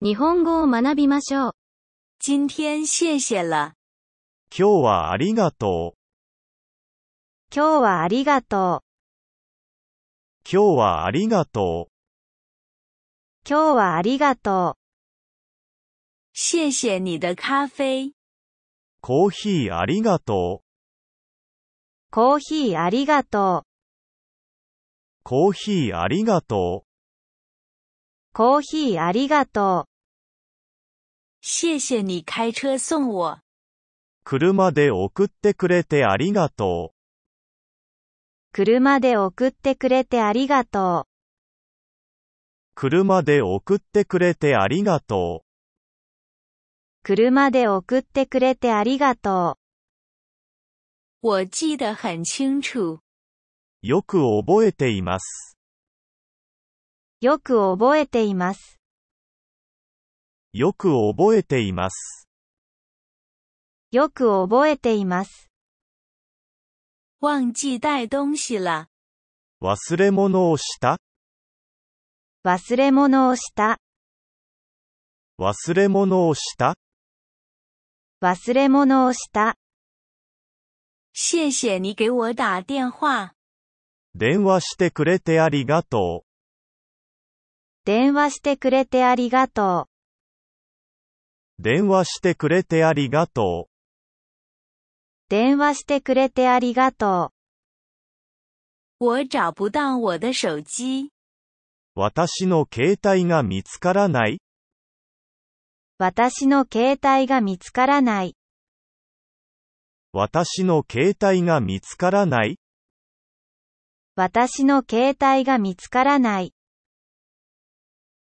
日本語を学びましょう。今天谢谢了。今日はありがとう。今日はありがとう。今日はありがとう。今日はありがとう。谢谢你的咖啡。コーヒーありがとう。コーヒーありがとう。コーヒーありがとう。コーヒーありがとう。谢谢你开车送我。車で送ってくれてありがとう。車で送ってくれてありがとう。車で送ってくれてありがとう。車で送ってくれてありがとう。我记得很清楚。よく覚えています。よく覚えています。よく覚えています。よく覚えています。忘记带东西了。忘れ物をした。忘れ物をした。忘れ物をした。忘れ物をした。谢谢你给我打电话。電話してくれてありがとう。電話してくれてありがとう。電話してくれてありがとう。電話してくれてありがとう。我找不到我的手机。私の携帯が見つからない。私の携帯が見つからない。私の携帯が見つからない。私の携帯が見つからない。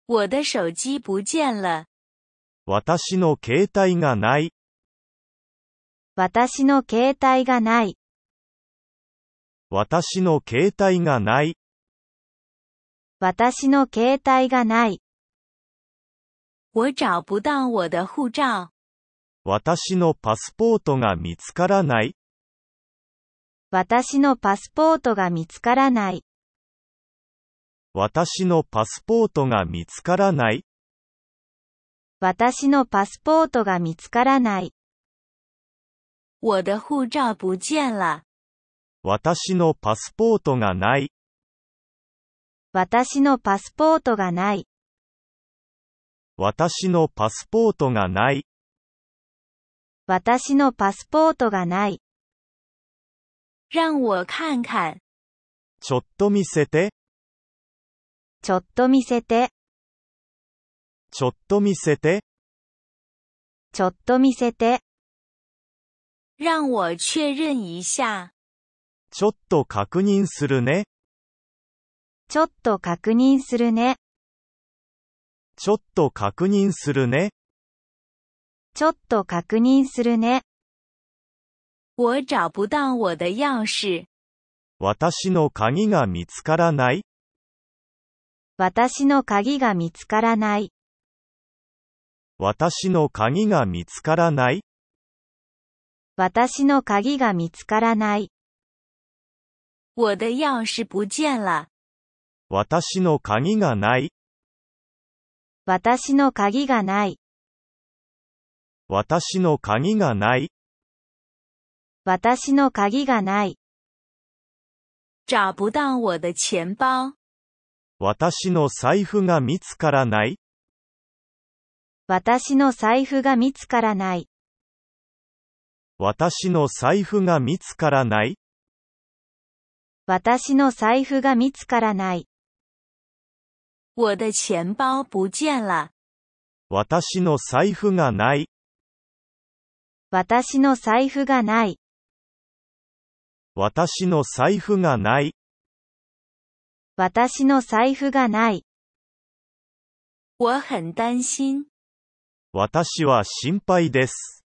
我的手机不见了。私の携帯がない。私の携帯がない。私の携帯がない。私の携帯がない。我找不到我的护照。私のパスポートが見つからない。私のパスポートが見つからない。私のパスポートが見つからない。私のパスポートが見つからない。我的护照不见了。私のパスポートがない。私のパスポートがない。私のパスポートがない。私のパスポートがない。让我看看。ちょっと見せて。ちょっと見せて。ちょっと見せて。ちょっと見せて。让我确认一下。ちょっと確認するね。ちょっと確認するね。ちょっと確認するね。ちょっと確認するね。我找不到我的钥匙。私の鍵が見つからない私の鍵が見つからない。私の鍵が見つからない私の鍵が見つからない。我的钥匙不见了。私の鍵がない。私の鍵がない。私の鍵がない。私の鍵がない。找不到我的钱包。私の財布が見つからない私の財布が見つからない私の財布が見つからない私の財布が見つからない我的钱包不见了私の財布がない私の財布がない私の財布がない私の財布がない。我很担心。私は心配です。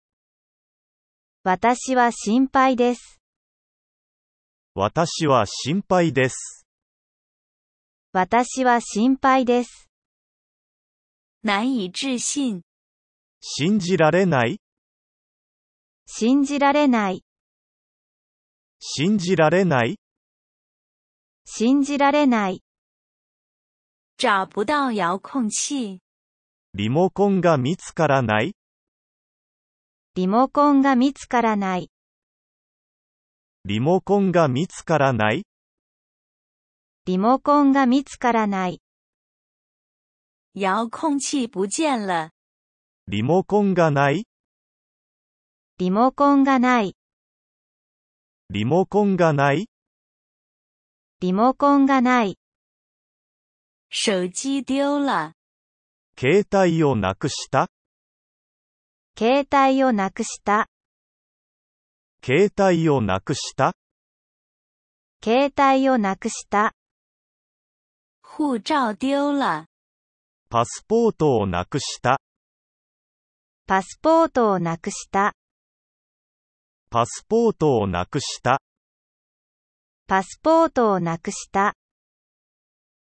私は心配です。私は心配です。私は心配です。難以置信。信じられない信じられない。信じられない。信じられない。找不到遥控器。リモコンが見つからないリモコンが見つからない。リモコンが見つからないリモコンが見つからない。遥控器不見了。リモコンがないリモコンがない。リモコンがないリモコンがない。手機丢了。携帯をなくした携帯をなくした。携帯をなくした携帯をなくした。护照丢了。パスポートをなくしたパスポートをなくした。パスポートをなくしたパスポートをなくした。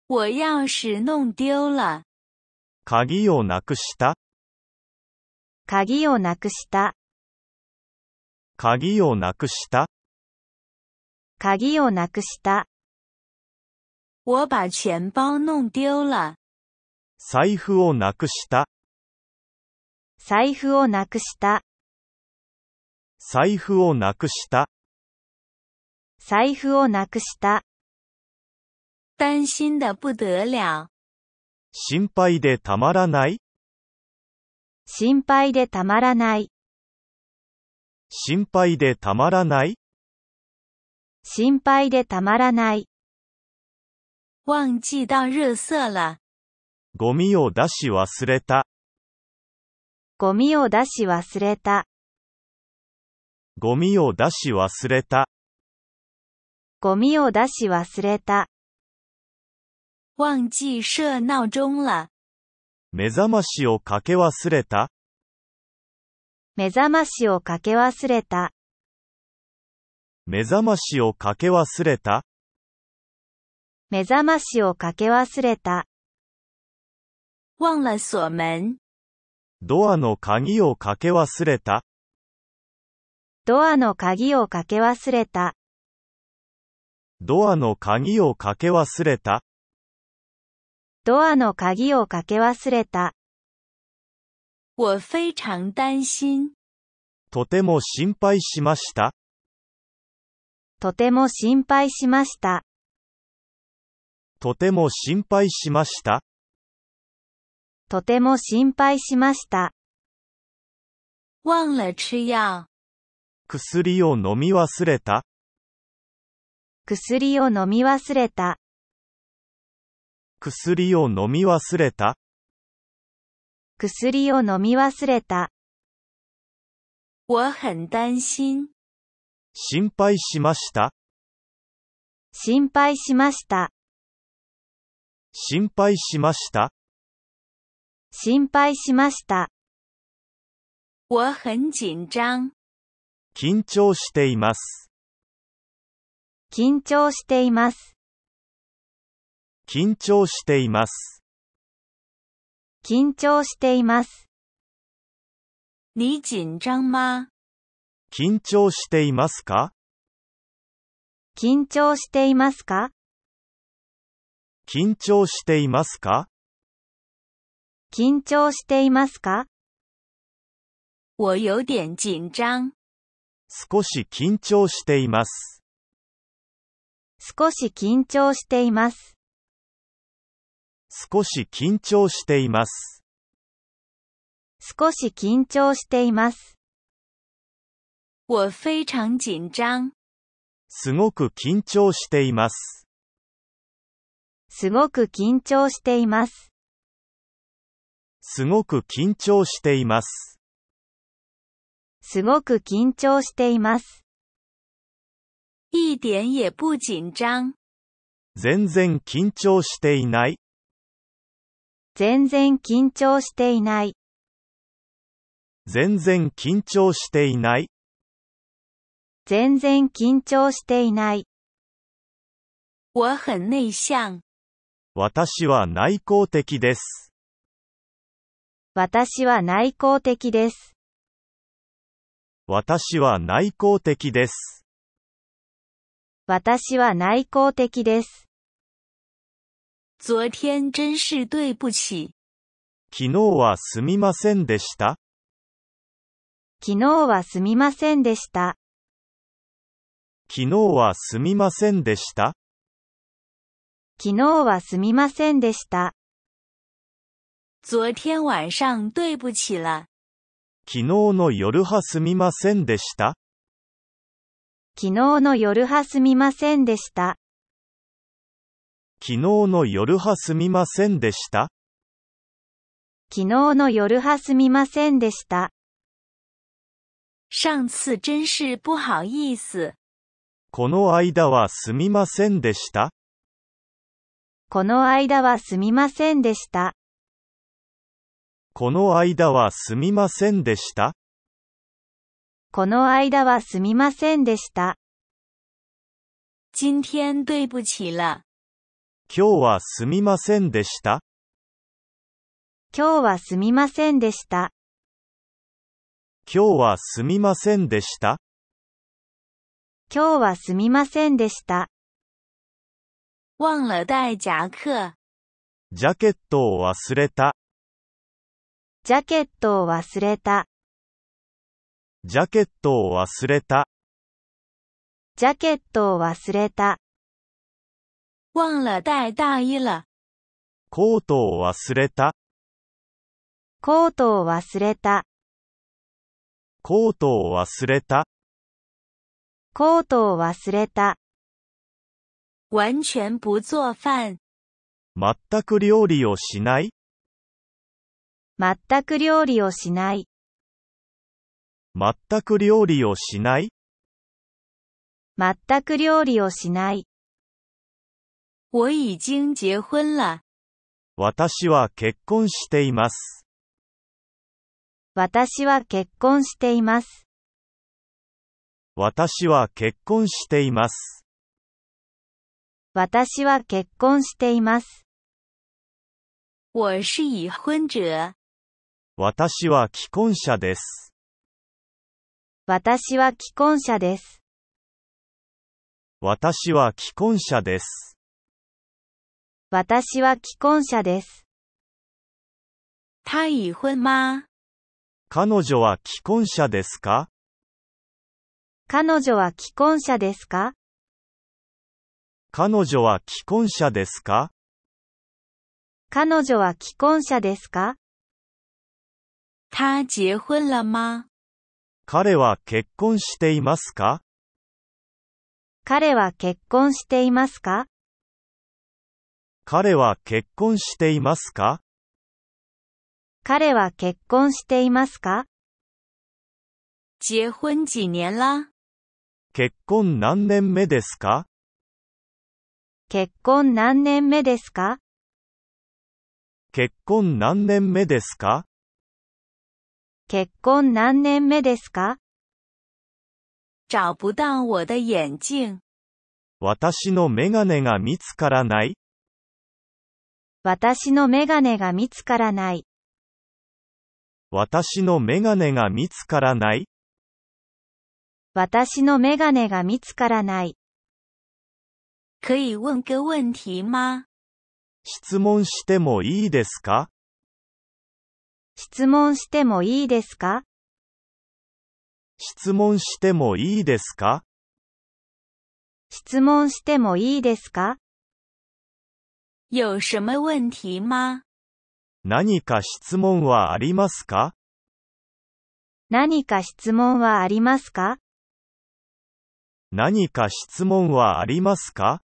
我钥匙弄丢了。鍵をなくした。鍵をなくした。鍵をなくした。鍵をなくした。我把钱包弄丢了。財布をなくした。財布をなくした。財布をなくした。財布をなくした。担心的不得了。心配でたまらない心配でたまらない。心配でたまらない心配でたまらない。忘记到日色了。ゴミを出し忘れた。ゴミを出し忘れた。ゴミを出し忘れた。ゴミを出し忘れた。忘记设闹钟了。目覚ましをかけ忘れた。目覚ましをかけ忘れた。目覚ましをかけ忘れた。目覚ましをかけ忘れた。忘了锁门。ドアの鍵をかけ忘れた。ドアの鍵をかけ忘れた。ドアの鍵をかけ忘れた。ドアの鍵をかけ忘れた。我非常担心。とても心配しました。とても心配しました。とても心配しました。とても心配しました。忘了吃药。薬を飲み忘れた。薬を飲み忘れた。薬を飲み忘れた。薬を飲み忘れた。我很担心。心配しました。心配しました。心配しました。心配しました。我很紧张。緊張しています。緊張しています。緊張しています。緊張しています。你緊張吗緊張していますか緊張していますか緊張していますか緊張していますか我有点緊張。少し緊張しています。少し緊張しています。少し緊張しています。少し緊張しています。我非常緊張。すごく緊張しています。すごく緊張しています。すごく緊張しています。すごく緊張しています。一点也不紧张。全然緊張していない。全然緊張していない。全然緊張していない。全然緊張していない。我很内向。私は内向的です。私は内向的です。私は内向的です。私は内向的です。昨天真是对不起。昨日はすみませんでした昨日はすみませんでした。昨日はすみませんでした昨日はすみませんでした。昨天晚上对不起了。昨日の夜はすみませんでした。昨日の夜はすみませんでした。昨日の夜はすみませんでした昨日の夜はすみませんでした。上次真是不好意思。この間はすみませんでした。この間はすみませんでした。この間はすみませんでした。この間はすみませんでした。今天对不起了。今日はすみませんでした。今日はすみませんでした。今日はすみませんでした。今日はすみませんでした。忘了带夹克。ジャケットを忘れた。ジャケットを忘れた。ジャケットを忘れた。ジャケットを忘れた。忘了带大衣了。コートを忘れた。コートを忘れた。コートを忘れた。コートを忘れた。完全不做飯。全く料理をしない全く料理をしない。全く料理をしない全く料理をしない。我已经结婚了。私は結婚しています。私は結婚しています。私は結婚しています。私は結婚しています。我是已婚者。私は既婚者です。私は既婚者です。私は既婚者です。私は既婚者です。他已婚吗彼女は既婚者ですか彼女は既婚者ですか彼女は既婚者ですか彼女は既婚者ですか他結婚了吗彼は結婚していますか彼は結婚していますか彼は結婚していますか彼は結婚していますか結婚几年啦結婚何年目ですか結婚何年目ですか結婚何年目ですか結婚何年目ですか找不到我的眼鏡。私のメガネが見つからない私のメガネが見つからない。私のメガネが見つからない私のメガネが見つからない。可以问个问题吗質問してもいいですか質問してもいいですか質問してもいいですか質問してもいいですか有什么问题吗何か質問はありますか何か質問はありますか何か質問はありますか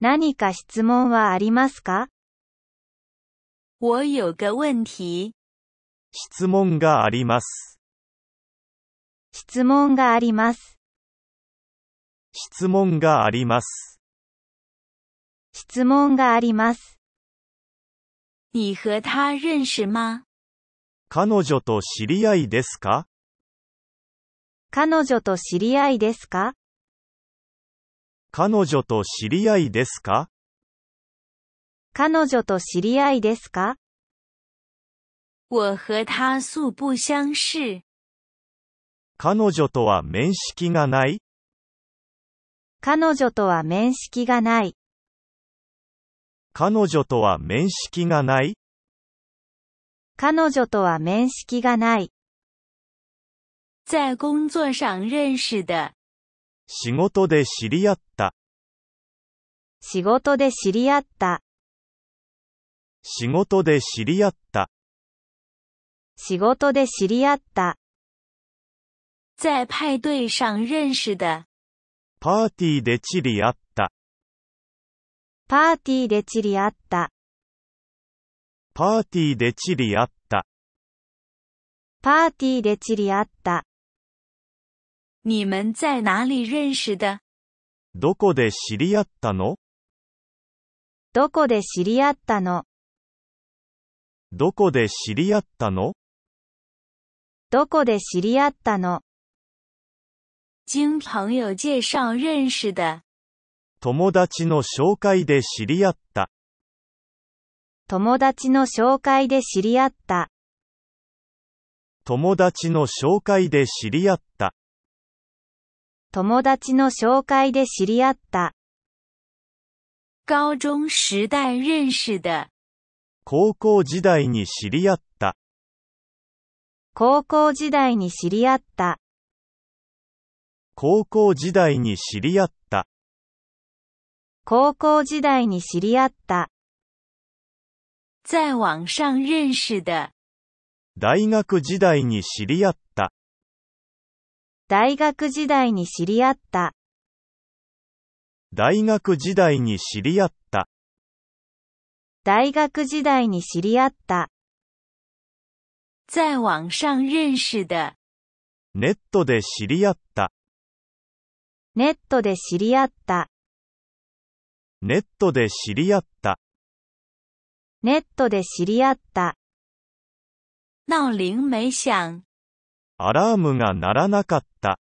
何か質問はありますか我有个问题。質問があります。質問があります。質問があります。質問があります。你和他认识吗彼女と知り合いですか彼女と知り合いですか彼女と知り合いですか彼女と知り合いですか我和他素不相识。彼女とは面識がない彼女とは面識がない。彼女とは面識がない彼女とは面識がない。在工作上认识的。仕事で知り合った。仕事で知り合った。仕事で知り合った。仕事で知り合った。在派对上认识的。パーティーで知り合った。パーティーで知り合った。パーティーで知り合った。パーティーで知り合った。你们在哪里认识的どこで知り合ったのどこで知り合ったのどこで知り合ったのどこで知り合ったの经朋友介绍认识的。友達の紹介で知り合った。友達の紹介で知り合った。友達の紹介で知り合った。友達の紹介で知り合った。高中時代认识的。高校時代に知り合った。高校時代に知り合った。高校時代に知り合った。高校時代に知り合った。在网上认识的。大学時代に知り合った。大学時代に知り合った。大学時代に知り合った。大学時代に知り合った。在网上认识的。ネットで知り合った。ネットで知り合った。ネットで知り合った。ネットで知り合った。闹铃没响。アラームが鳴らなかった。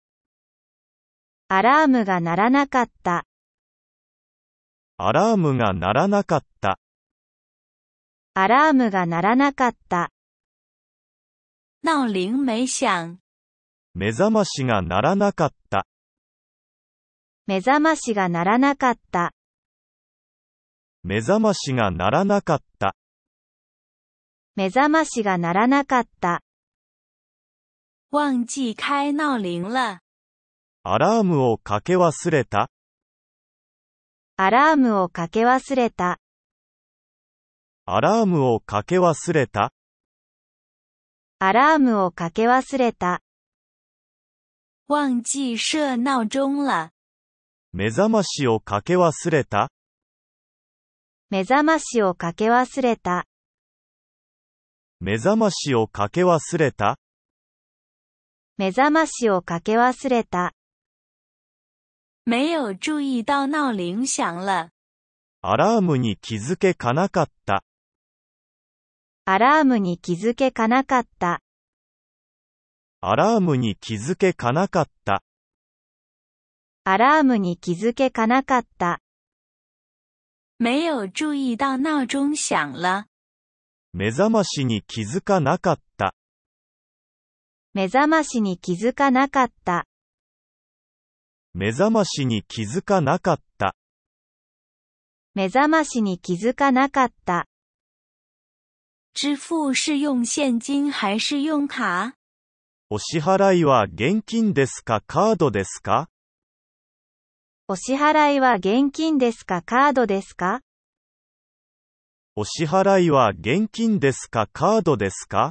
アラームが鳴らなかった。アラームが鳴らなかった。アラームが鳴らなかった。闹铃没响。目覚ましが鳴らなかった。目覚ましが鳴らなかった。目覚ましが鳴らなかった。目覚ましが鳴らなかった。忘记開闹铃了。アラームをかけ忘れた。アラームをかけ忘れた。アラームをかけ忘れた。アラームをかけ忘れた。忘记设闹钟了。目覚ましをかけ忘れた。目覚ましをかけ忘れた。目覚ましをかけ忘れた。目覚ましをかけ忘れた。没有注意到闹铃响了。アラームに気づけかなかった。アラームに気づけかなかった。アラームに気づけかなかった。アラームに気づけかなかった。没有注意到闹钟响了。目覚ましに気づかなかった。目覚ましに気づかなかった。目覚ましに気づかなかった。目覚ましに気づかなかった。支付是用现金还是用卡お支払いは現金ですかカードですかお支払いは現金ですかカードですかお支払いは現金ですかカードですか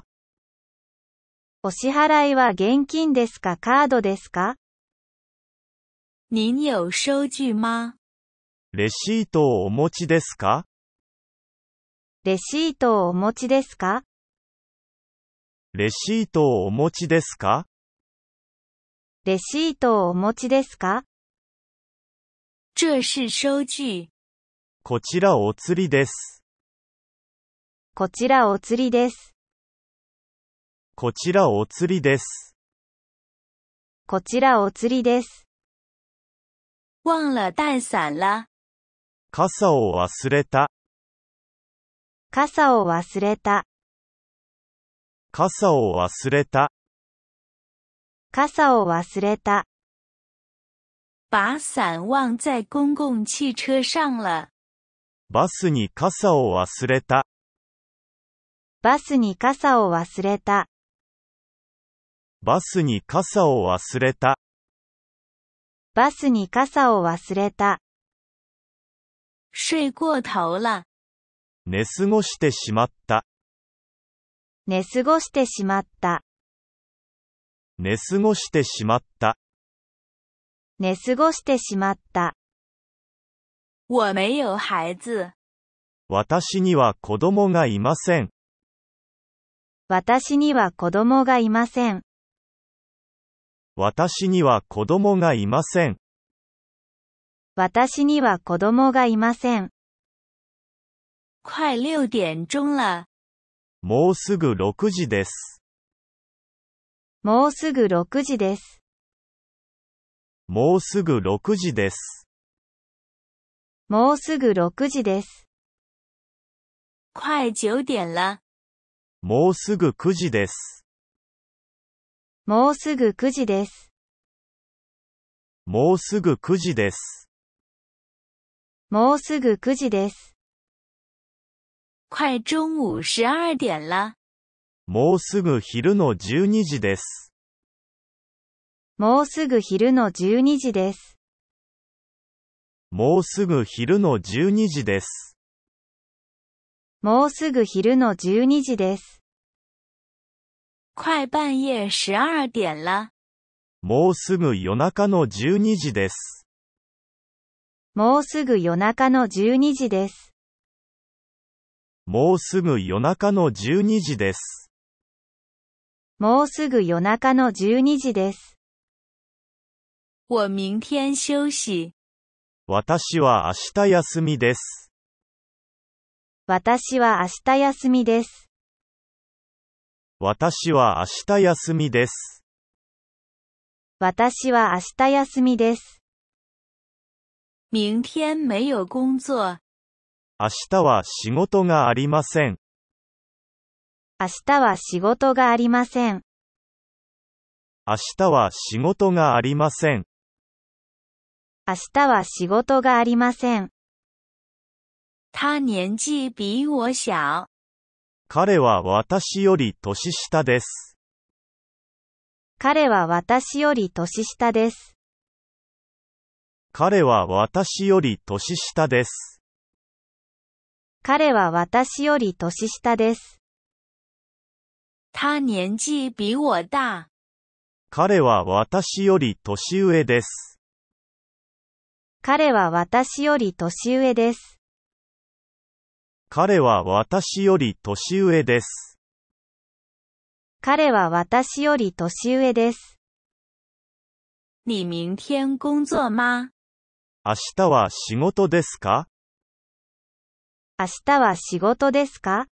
お支払いは現金ですかカードですか您有收据吗レシートをお持ちですかレシートをお持ちですかレシートをお持ちですかレシートをお持ちですか这是收据。こちらお釣りです。こちらお釣りです。こちらお釣りです。こちらお釣りです。忘了带伞了。傘を忘れた。傘を忘れた。傘を忘れた。傘を忘れた。把伞忘在公共汽车上了。バスに傘を忘れた。バスに傘を忘れた。バスに傘を忘れた。バスに傘を忘れた。睡过头了。寝過ごしてしまった。寝過ごしてしまった。寝過ごしてしまった。寝過ごしてしまった。我没有孩子。私には子供がいません。私には子供がいません。私には子供がいません。私には子供がいません。快六点钟了。もうすぐ6時です。もうすぐ6時です。もうすぐ6時です。もうすぐ6時です。快九点了。もうすぐ9時です。もうすぐ9時です。もうすぐ9時です。もうすぐ9時です。快中午十二点了。もうすぐ昼の12時です。もうすぐ昼の12時です。もうすぐ昼の12時です。もうすぐ昼の12時です。快半夜点了。もうすぐ夜中の12時です。もうすぐ夜中の12時です。もうすぐ夜中の12時です。もうすぐ夜中の12時です。我明天休息。私は明日休みです。私は明日休みです。私は明日休みです。私は明日休みです。明天没有工作。明日は仕事がありません。明日は仕事がありません。明日は仕事がありません。明日は仕事がありません。他年纪比我小。彼は私より年下です。彼は私より年下です。彼は私より年下です。彼は私より年下です。他年纪比我大。彼は私より年上です。彼は私より年上です。彼は私より年上です。彼は私より年上です。你明天工作吗明日は仕事ですか明日は仕事ですか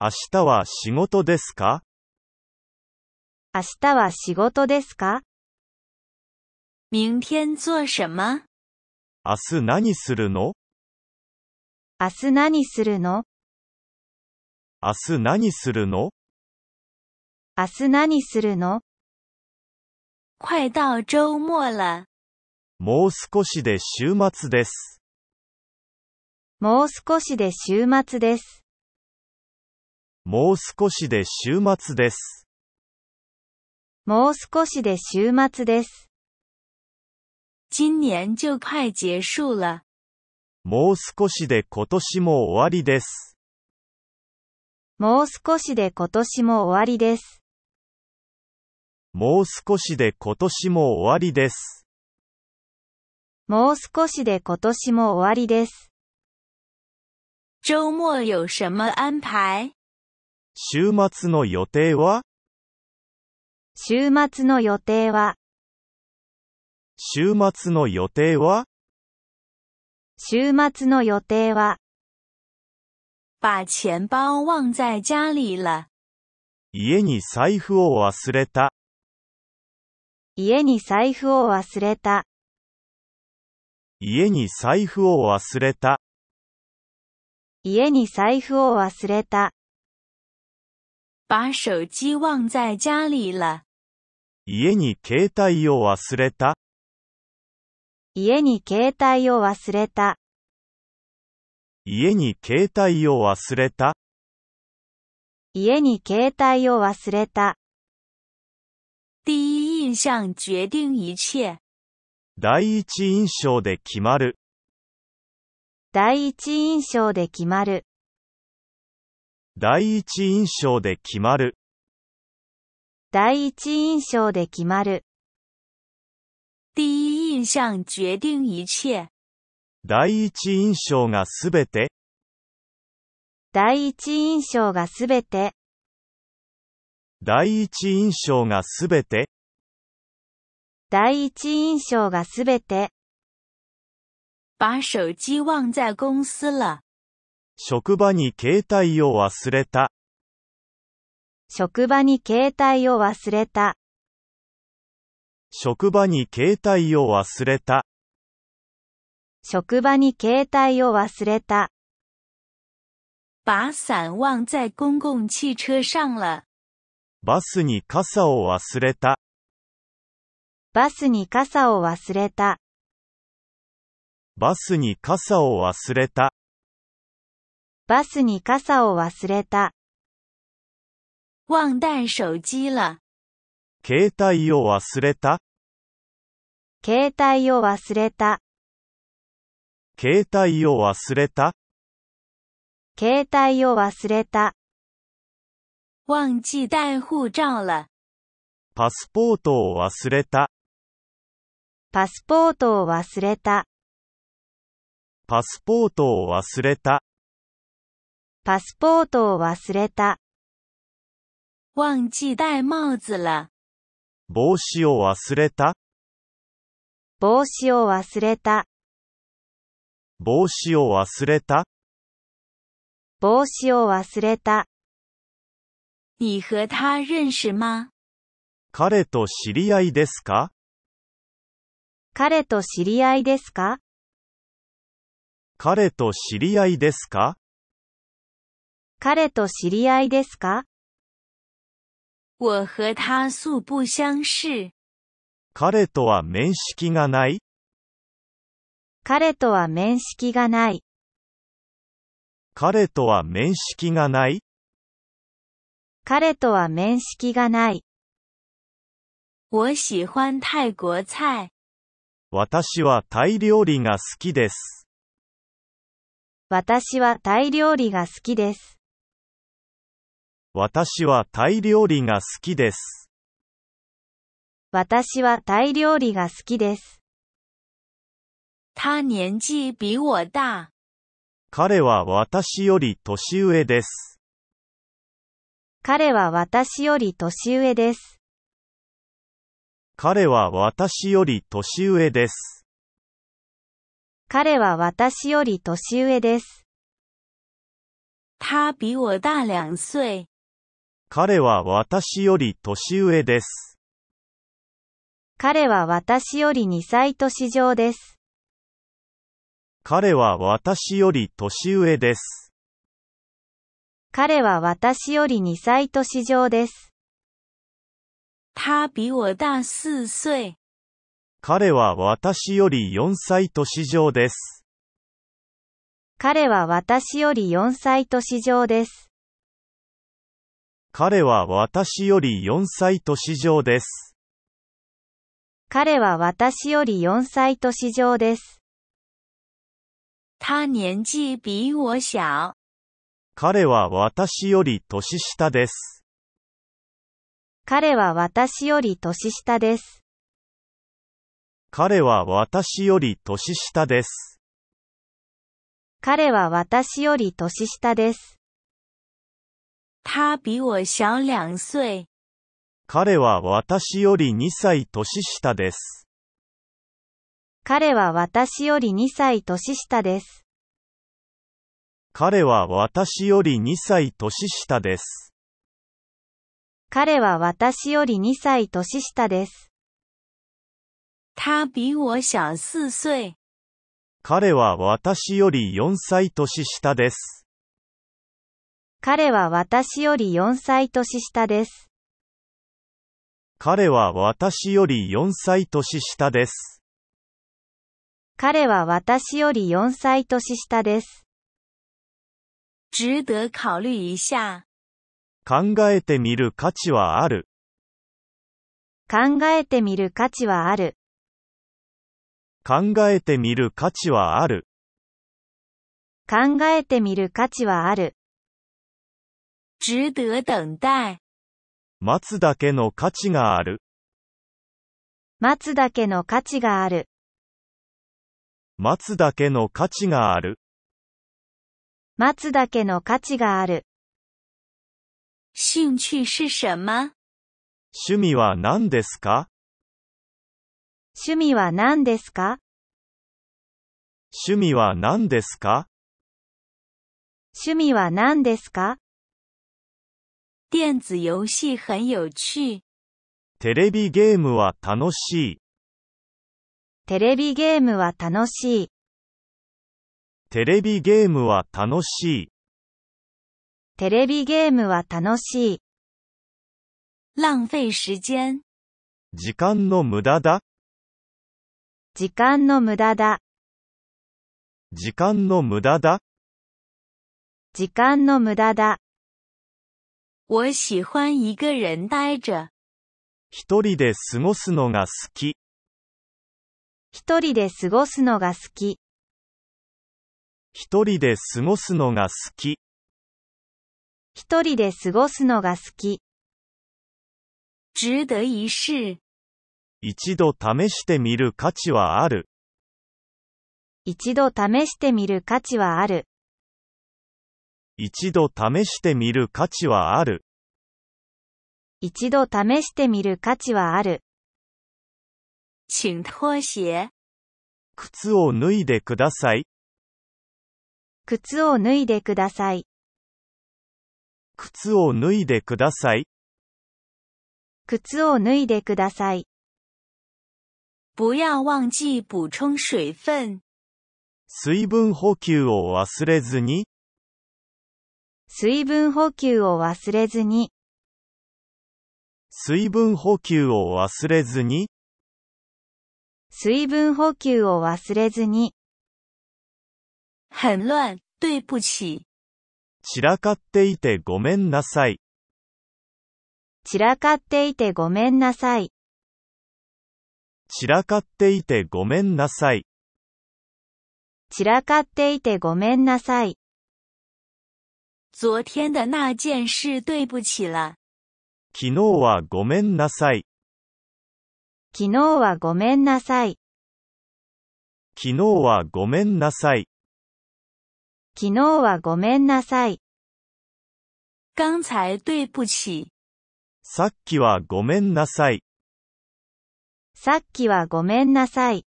明日は仕事ですか明日は仕事ですか明天做什么明日何するの明日何するの明日何するの明日何するの快到周末了。もう少しで週末です。もう少しで週末です。もう少しで週末です。もう少しで週末です。今年就快結束了。もう少しで今年も終わりです。もう少しで今年も終わりです。もう少しで今年も終わりです。もう少しで今年も終わりです。周末有什么安排週末の予定は週末の予定は週末の予定は週末の予定は把钱包忘在家里了。家に財布を忘れた。家に財布を忘れた。家に財布を忘れた。家に財布を忘れた。把手机忘在家里了。家に携帯を忘れた。家に携帯を忘れた。家に携帯を忘れた。家に携帯を忘れた。第一印象决定一切。第一印象で決まる。第一印象で決まる。第一印象で決まる。第一印象で決まる。第一印象決定一切。第一印象がすべて。第一印象がすべて。第一印象がすべて。第一印象がすべて。把手机忘在公司了。職場に携帯を忘れた。職場に携帯を忘れた。職場に携帯を忘れた。職場に携帯を忘れた。把伞忘在公共汽车上了。バスに傘を忘れた。バスに傘を忘れた。バスに傘を忘れた。バスに傘を忘れた。忘带手机了。携帯を忘れた。携帯を忘れた。携帯を忘れた。携帯を忘れた。忘记带护照了。パスポートを忘れた。パスポートを忘れた。パスポートを忘れた。パスポートを忘れた。忘记戴帽子了。帽子を忘れた。帽子を忘れた。帽子を忘れた。帽子を忘れた。你和他认识吗彼と知り合いですか彼と知り合いですか彼と知り合いですか彼と知り合いですか我和他素不相识。彼とは面識がない彼とは面識がない。彼とは面識がない彼とは面識がない。我喜欢泰国菜。私はタイ料理が好きです。私はタイ料理が好きです。私はタイ料理が好きです。私はタイ料理が好きです。他年纪比我大。彼は私より年上です。彼は私より年上です。彼は私より年上です。彼は私より年上です。他比我大两岁。彼は私より年上です。彼は私より2歳年上です。彼は私より年上です。彼は私より2歳年上です。他比我大4岁。彼は私より4歳年上です。彼は私より4歳年上です。彼は私より4歳年上です。彼は私より4歳年上です。他年纪比我小。彼は私より年下です。彼は私より年下です。彼は私より年下です。彼は私より年下です。他比我小两岁。彼は私より2歳年下です。彼は私より2歳年下です。彼は私より2歳年下です。彼は私より2歳年下です。他比我小四岁。彼は私より4歳年下です。彼は私より4歳年下です。彼は私より4歳年下です。彼は私より4歳年下です。值得考慮一下。考えてみる価値はある。考えてみる価値はある。考えてみる価値はある。考えてみる価値はある。值得等待。待つだけの価値がある。待つだけの価値がある。待つだけの価値がある。待つだけの価値がある。興趣是什么趣味は何ですか趣味は何ですか趣味は何ですか趣味は何ですか電子游戏很有趣。テレビゲームは楽しい。テレビゲームは楽しい。テレビゲームは楽しい。テレビゲームは楽しい。浪费时间。時間の無駄だ。時間の無駄だ。時間の無駄だ。時間の無駄だ。我喜欢一个人呆着。一人で過ごすのが好き。一人で過ごすのが好き。一人で過ごすのが好き。一人で過ごすのが好き。值得一試。一度試してみる価値はある。一度試してみる価値はある。一度試してみる価値はある。一度試してみる価値はある。请脱鞋。靴を脱いでください。靴を脱いでください。靴を脱いでください。靴を脱いでください。不要忘记补充水分。水分補給を忘れずに。水分補給を忘れずに。水分補給を忘れずに。水分補給を忘れずに。很乱、对不起。散らかっていてごめんなさい。散らかっていてごめんなさい。散らかっていてごめんなさい。散らかっていてごめんなさい。昨天的那件事对不起了。昨日はごめんなさい。昨日はごめんなさい。昨日はごめんなさい。昨日はごめんなさい。刚才对不起。さっきはごめんなさい。さっきはごめんなさい。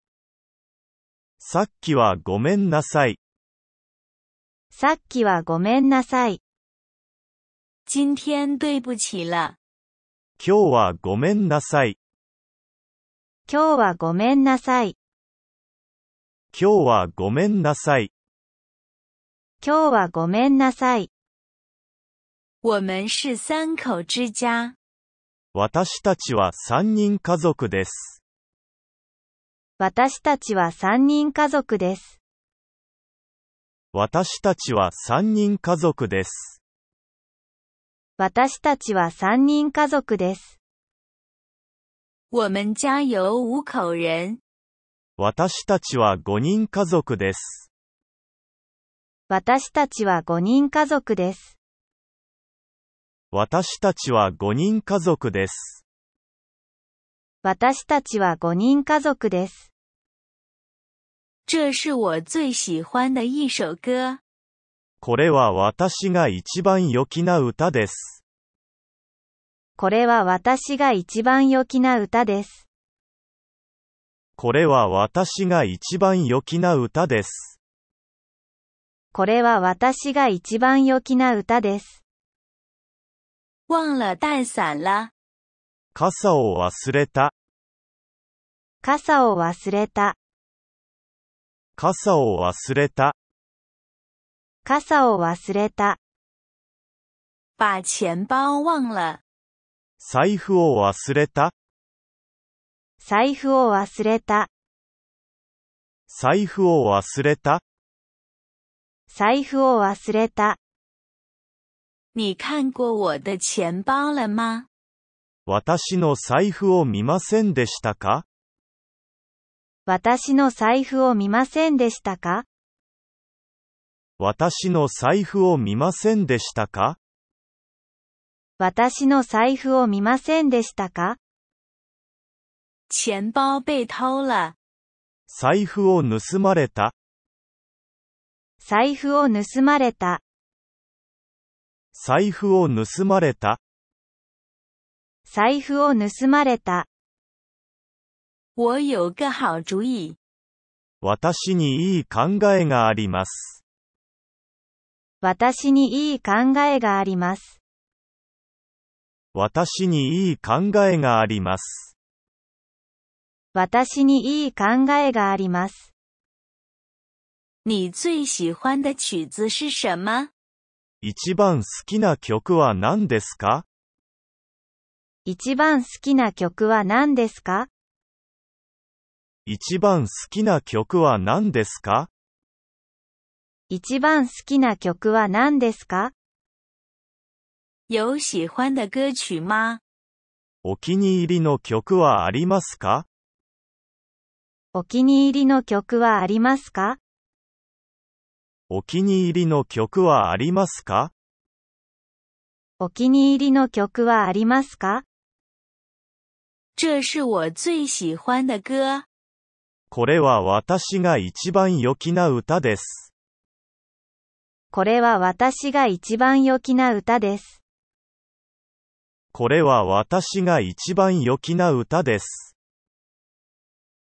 さっきはごめんなさい。さっきはごめんなさい。今天对不起了。今日はごめんなさい。今日はごめんなさい。今日はごめんなさい。今日はごめんなさい。我们是三口之家。私たちは三人家族です。私たちは3人家族です。私たちは3人家族です。私たちは3人家族です。我们家有五口人。私たちは5人家族です。私たちは5人家族です。私たちは5人家族です。私たちは5人家族です。这是我最喜欢的一首歌。これは私が一番良きな歌です。これは私が一番良きな歌です。これは私が一番良きな歌です。これは私が一番良きな歌です。忘了带伞了。傘を忘れた。傘を忘れた。傘を忘れた。傘を忘れた。把钱包忘了。財布を忘れた。財布を忘れた。財布を忘れた。財布を忘れた。你看过我的钱包了吗？私の財布を見ませんでしたか私の財布を見ませんでしたか私の財布を見ませんでしたか私の財布を見ませんでしたか钱包被偷了。財布を盗まれた。財布を盗まれた。財布を盗まれた。財布を盗まれた。我有个好主意。私にいい考えがあります。私にいい考えがあります。私にいい考えがあります。私にいい考えがあります。你最喜欢的曲子是什么一番好きな曲は何ですか一番好きな曲は何ですか一番好きな曲は何ですか一番好きな曲は何ですか有喜欢的歌曲吗お気に入りの曲はありますかお気に入りの曲はありますかお気に入りの曲はありますかお気に入りの曲はありますか这是我最喜欢的歌。これは私が一番良きな歌です。これは私が一番良きな歌です。これは私が一番良きな歌です。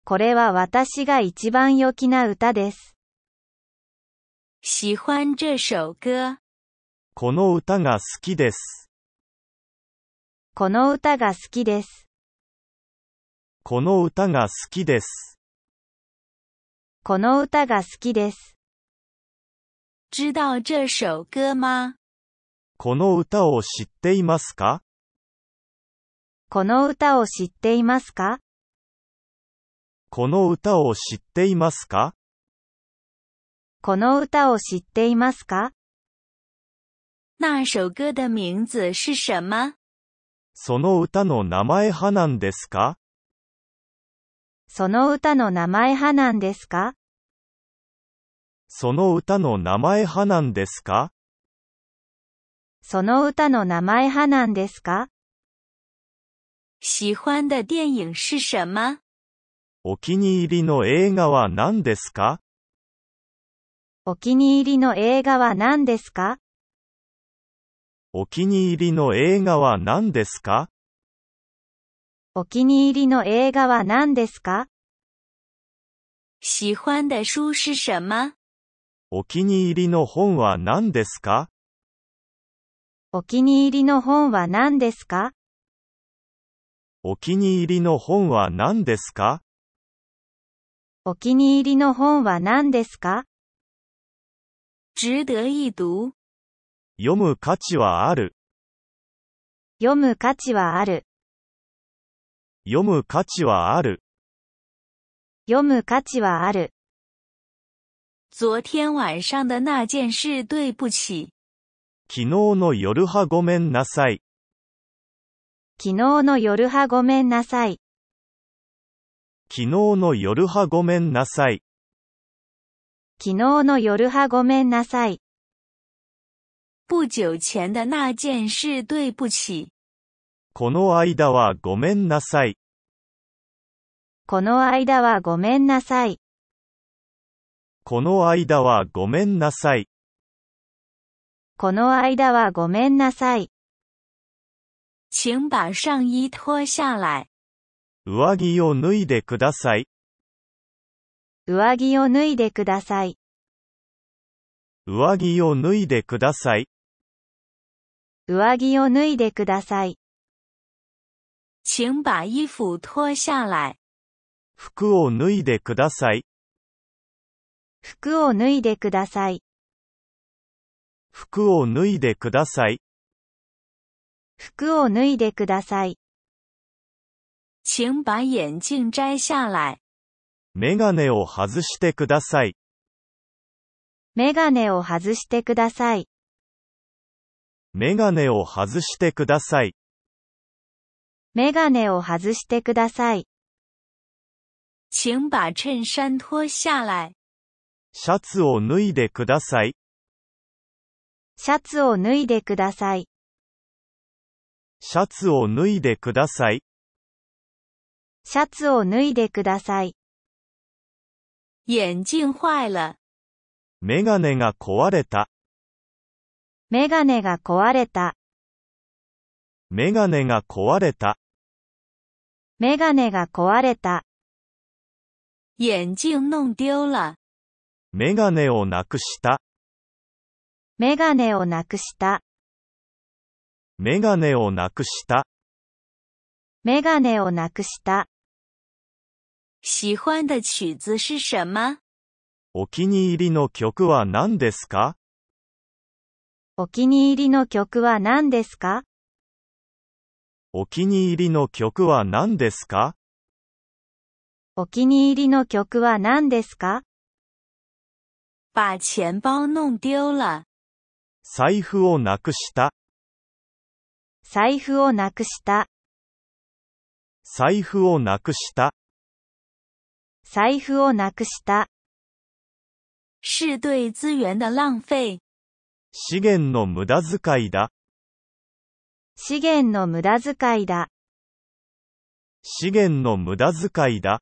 これは私が一番良きな歌です。喜欢这首歌。この歌が好きです。この歌が好きです。この歌が好きです。この歌が好きです。知道这首歌吗この歌を知っていますかこの歌を知っていますかこの歌を知っていますかこの歌を知っていますか那首歌的名字是什么その歌の名前派なんですかその歌の名前派なんですかその歌の名前派なんですかその歌の名前派なんですか喜欢的电影是什么お気に入りの映画は何ですかお気に入りの映画は何ですかお気に入りの映画は何ですかお気に入りの映画は何ですか喜欢的书是什么お気に入りの本は何ですかお気に入りの本は何ですかお気に入りの本は何ですかお気に入りの本は何ですか值得一読。読む価値はある。読む価値はある。読む価値はある。読む価値はある。昨天晚上的那件事对不起。昨日の夜はごめんなさい。昨日の夜はごめんなさい。昨日の夜はごめんなさい。昨日の夜はごめんなさい。不久前的那件事对不起。この間はごめんなさい。この間はごめんなさい。この間はごめんなさい。この間はごめんなさい。请把上衣脱下来。上着を脱いでください。上着を脱いでください。上着を脱いでください。上着を脱いでください。请把衣服脱下来。服を脱いでください。服を脱いでください。服を脱いでください。服を脱いでください。请把眼镜摘下来。メガネを外してください。メガネを外してください。メガネを外してください。メガネを外してください。请把衬衫脱下来。シャツを脱いでください。シャツを脱いでください。シャツを脱いでください。シャツを脱いでください。眼鏡坏了。メガネが壊れた。メガネが壊れた。メガネが壊れた。メガネが壊れた。眼鏡弄丢了。メガネをなくした。メガネをなくした。メガネをなくした。メガネをなくした。喜欢的曲子是什么お気に入りの曲は何ですかお気に入りの曲は何ですかお気に入りの曲は何ですかお気に入りの曲は何ですか把钱包弄丢了。財布をなくした。財布をなくした。財布をなくした。財布をなくした。是对资源的浪费。資源の無駄遣いだ。資源の無駄遣いだ。資源の無駄遣いだ。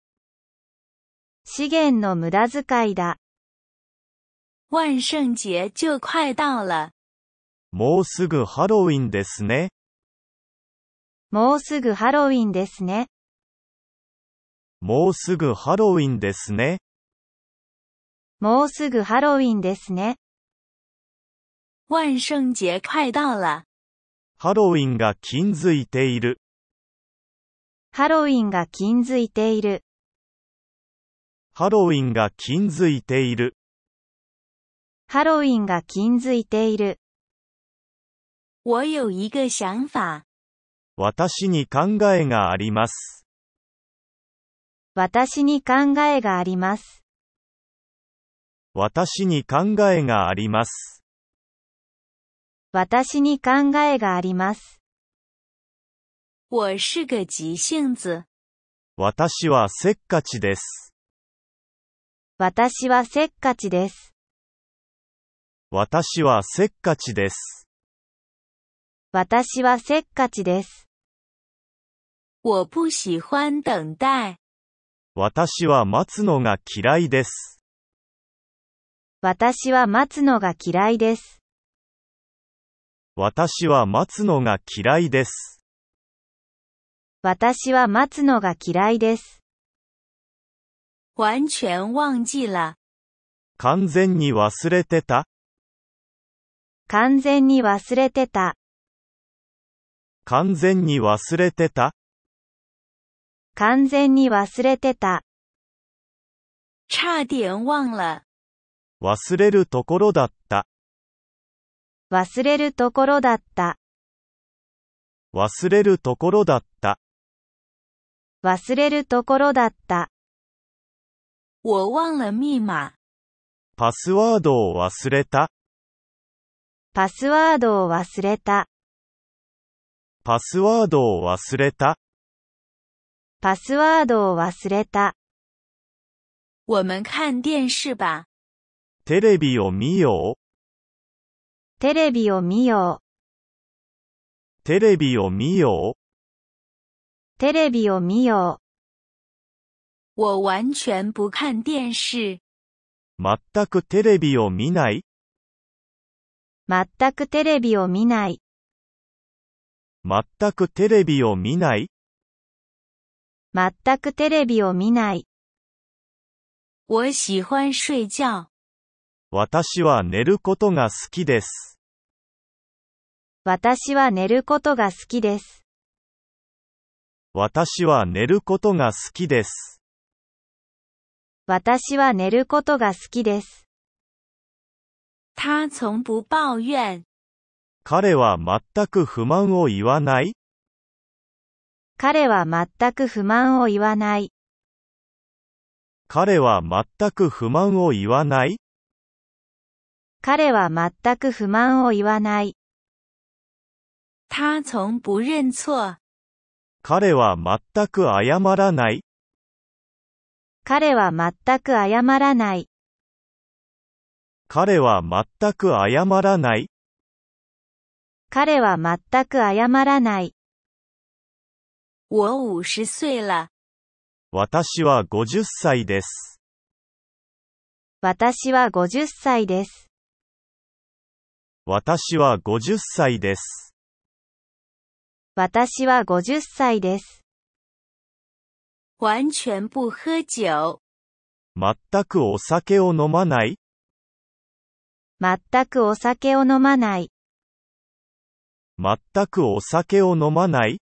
資源の無駄遣いだ。万圣节就快到了。もうすぐハロウィンですね。もうすぐハロウィンですね。もうすぐハロウィンですね。もうすぐハロウィンですね。万圣节快到了。ハロウィンが近づいている。ハロウィンが近づいている。ハロウィンが近づいている。ハロウィンが禁づいている。我有一个想法。私に考えがあります。私に考えがあります。私に考えがあります。私に考えがあります。我是个急性子。私はせっかちです。私はせっかちです。私はせっかちです。私はせっかちです。我不喜欢等待。私は待つのが嫌いです。私は待つのが嫌いです。私は待つのが嫌いです。私は待つのが嫌いです。完全忘记了。完全に忘れてた完全に忘れてた。完全に忘れてた完全に忘れてた。差点忘了。忘れるところだった。忘れるところだった。忘れるところだった。忘れるところだった。我忘了密码。パスワードを忘れた。パスワードを忘れた。パスワードを忘れた。パスワードを忘れた。我们看电视吧。テレビを見よう。テレビを見よう。テレビを見よう。テレビを見よう。我完全不看电视。全くテレビを見ない。全くテレビを見ない。全くテレビを見ない全くテレビを見ない。我喜欢睡觉。私は寝ることが好きです。私は寝ることが好きです。私は寝ることが好きです。私は寝ることが好きです。他从不抱怨。彼は全く不満を言わない彼は全く不満を言わない。彼は全く不満を言わない彼は全く不満を言わない。他从不认错。彼は全く謝らない。彼は全く謝らない。彼は全く謝らない。彼は全く謝らない。我五十岁了。私は50歳です。私は50歳です。私は50歳です。私は50歳です。完全不喝酒。全くお酒を飲まない。全くお酒を飲まない。全くお酒を飲まない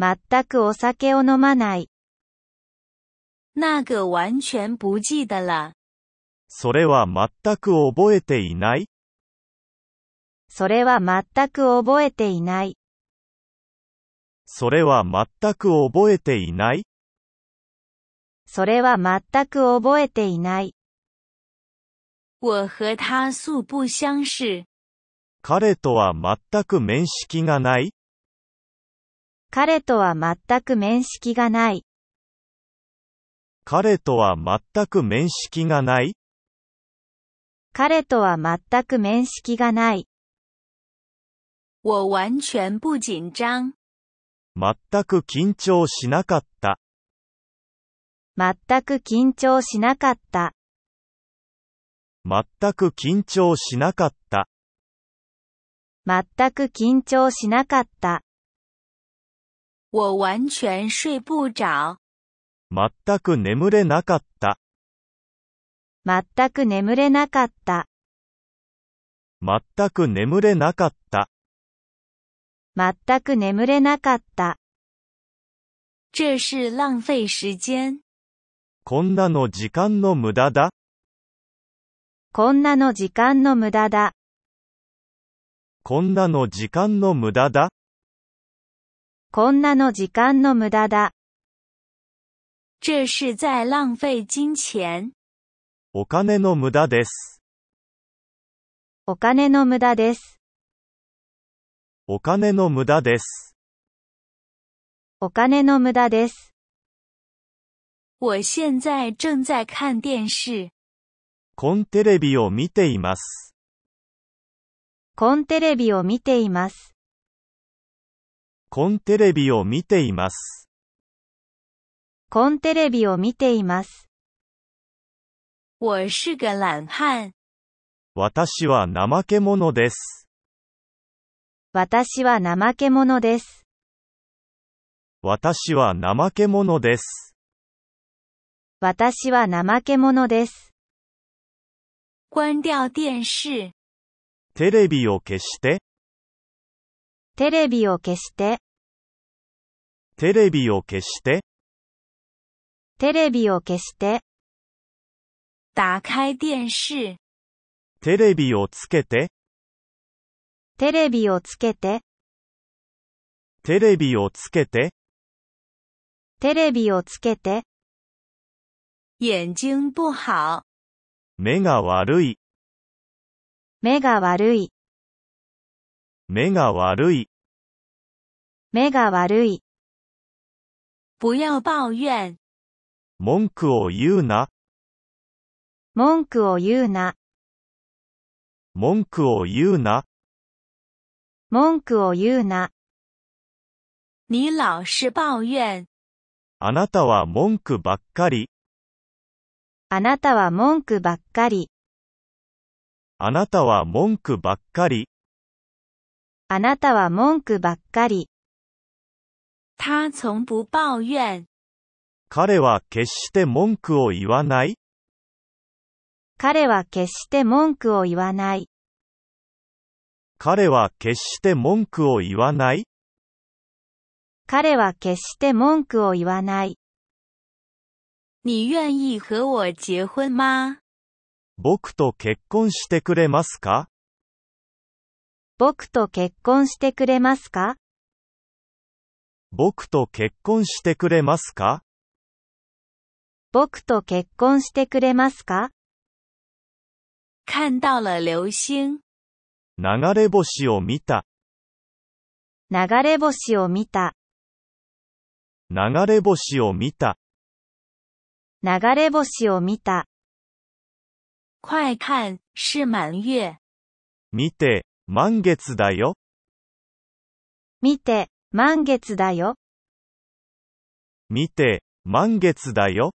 全くお酒を飲まない。那个完全不记得了。それは全く覚えていないそれは全く覚えていない。それは全く覚えていない。それは全く覚えていない。我和他素不相识。彼とは全く面識がない。彼とは全く面識がない。彼とは全く面識がない。彼とは全く面識がない。我完全不緊張。全く緊張しなかった。全く緊張しなかった。全く緊張しなかった。全く緊張しなかった。我完全睡不着。全く眠れなかった。全く眠れなかった。全く眠れなかった。全く眠れなかった。这是浪费时间。こんなの時間の無駄だ。こんなの時間の無駄だ。こんなの時間の無駄だ。こんなの時間の無駄だ。这是在浪费金钱。お金の無駄です。お金の無駄です。お金の無駄です。お金の無駄です。我现在正在看电视。コンテレビを見ています。コンテレビを見ています。コンテレビを見ています。コンテレビを見ています。我是个懒汉。私は怠け者です。私は怠け者です。私は怠け者です。私は怠け者です。关掉电视。テレビを消して。テレビを消して。テレビを消して。テレビを消して。打開電視。テレビをつけて。テレビをつけて。テレビをつけて。テレビをつけて。眼睛不好。目が悪い、目が悪い、目が悪い、目が悪い。不要抱怨。文句を言うな、文句を言うな、文句を言うな、文句を言うな。你老是抱怨。あなたは文句ばっかり。あなたは文句ばっかり。あなたは文句ばっかり。あなたは文句ばっかり。他从不抱怨。彼は決して文句を言わない。彼は決して文句を言わない。彼は決して文句を言わない。彼は決して文句を言わない。你愿意和我结婚吗僕と結婚してくれますか僕と結婚してくれますか僕と結婚してくれますか僕と結婚してくれますか看到了流星。流れ星を見た。流れ星を見た。流れ星を見た。流れ星を見た。快看、是满月。見て、満月だよ。見て、満月だよ。見て、満月だよ。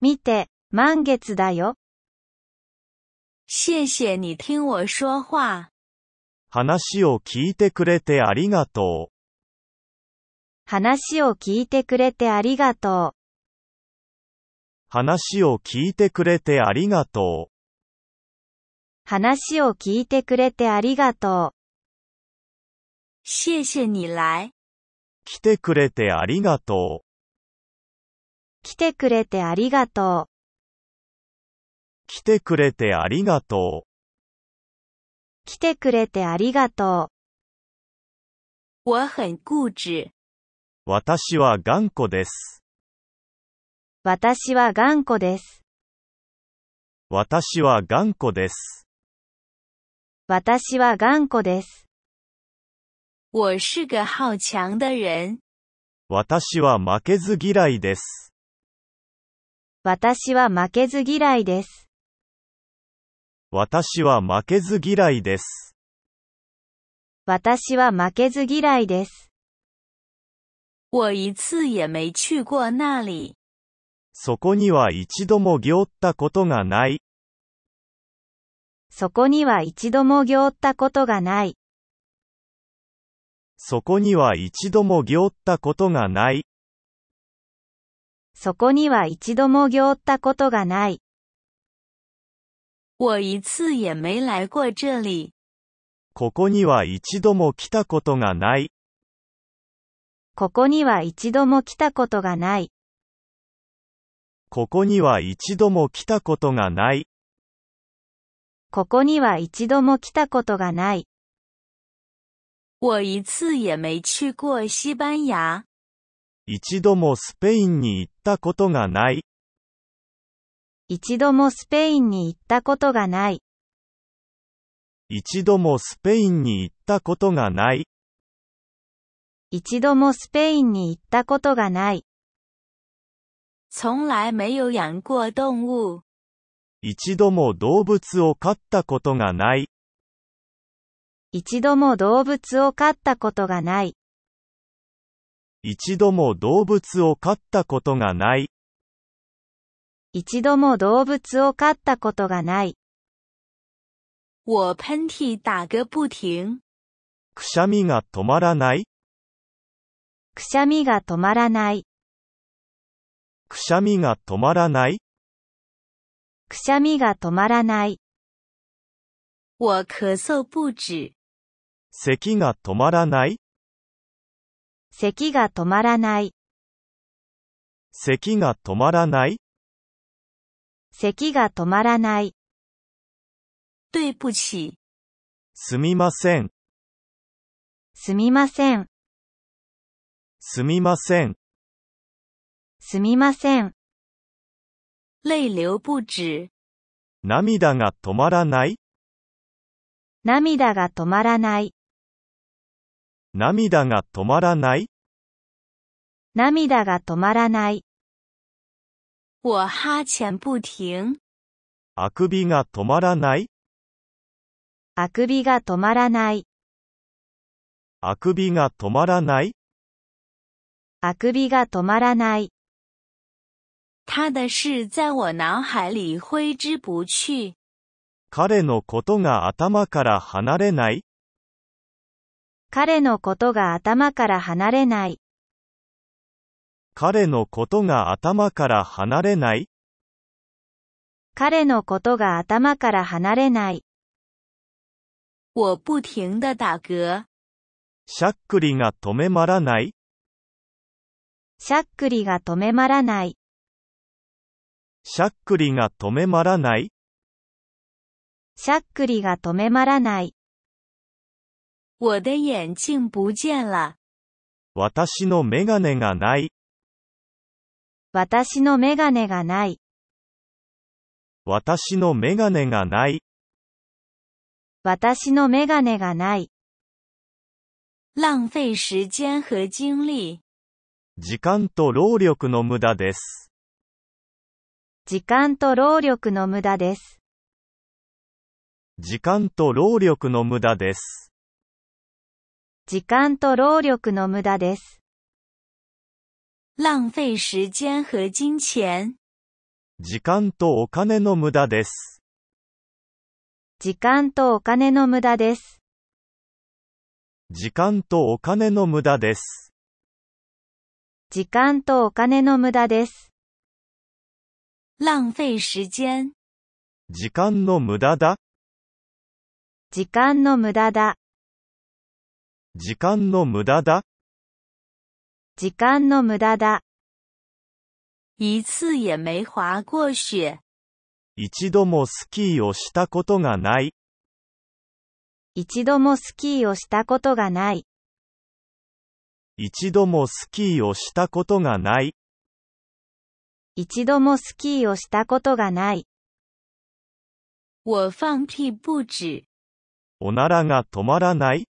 見て、満月だよ。谢谢你听我说话。話を聞いてくれてありがとう。話を聞いてくれてありがとう。話を聞いてくれてありがとう。話を聞いてくれてありがとう。谢谢你来。来てくれてありがとう。来てくれてありがとう。来てくれてありがとう。来てくれてありがとう。我很固执。私は頑固です。私は頑固です。私は頑固です。私は頑固です。我是个好强的人。私は負けず嫌いです。私は負けず嫌いです。私は負けず嫌いです。私は負けず嫌いです。我一次也没去过那里。そこには一度もぎったことがない。そこには一度もぎったことがない。そこには一度もぎったことがない。そこには一度もぎったことがない。我一次也没来过这里。ここには一度も来たことがない。ここには一度も来たことがない。ここには一度も来たことがない。ここには一度も来たことがない。我一次也没去过西班牙。一度もスペインに行ったことがない。一度もスペインに行ったことがない。一度もスペインに行ったことがない。一度もスペインに行ったことがない。从来没有养过动物。一度も動物を飼ったことがない。一度も動物を飼ったことがない。一度も動物を飼ったことがない。一度も動物を飼ったことがない。我喷嚏打个不停。くしゃみが止まらない。くしゃみが止まらない。くしゃみが止まらないくしゃみが止まらない。我咳嗽不止。咳が止まらない咳が止まらない。咳が止まらない咳が止まらない。对不起。すみません。すみません。すみません。すみません。泪流不止。涙が止まらない涙が止まらない。涙が止まらない涙が止まらない。我哈欠不停。あくびが止まらないあくびが止まらない。あくびが止まらないあくびが止まらない。他的事在我脑海里挥之不去。彼のことが頭から離れない彼のことが頭から離れない。彼のことが頭から離れない彼のことが頭から離れない。我不停的打嗝。しゃっくりが止めまらない。しゃっくりが止めまらない。しゃっくりが止めまらないしゃっくりが止めまらない。我的眼鏡不见了。私のメガネがない。私のメガネがない。私のメガネがない。私のメガネがない。浪费时间和精力。時間と労力の無駄です。時間と労力の無駄です。時間と労力の無駄です。時間と労力の無駄です。浪費時間和金钱。時間とお金の無駄です。時間とお金の無駄です。時間とお金の無駄です。時間とお金の無駄です。浪费时间。時間の無駄だ。時間の無駄だ。時間の無駄だ。時間の無駄だ。一次也没滑过雪。一度もスキーをしたことがない。一度もスキーをしたことがない。一度もスキーをしたことがない。一度もスキーをしたことがない。我放屁不止。おならが止まらない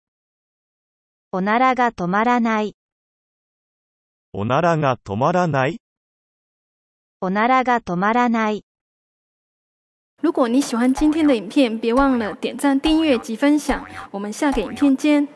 おならが止まらない。おならが止まらないおならが止まらない。如果你喜欢今天的影片，别忘了点赞、订阅及分享。我们下个影片见。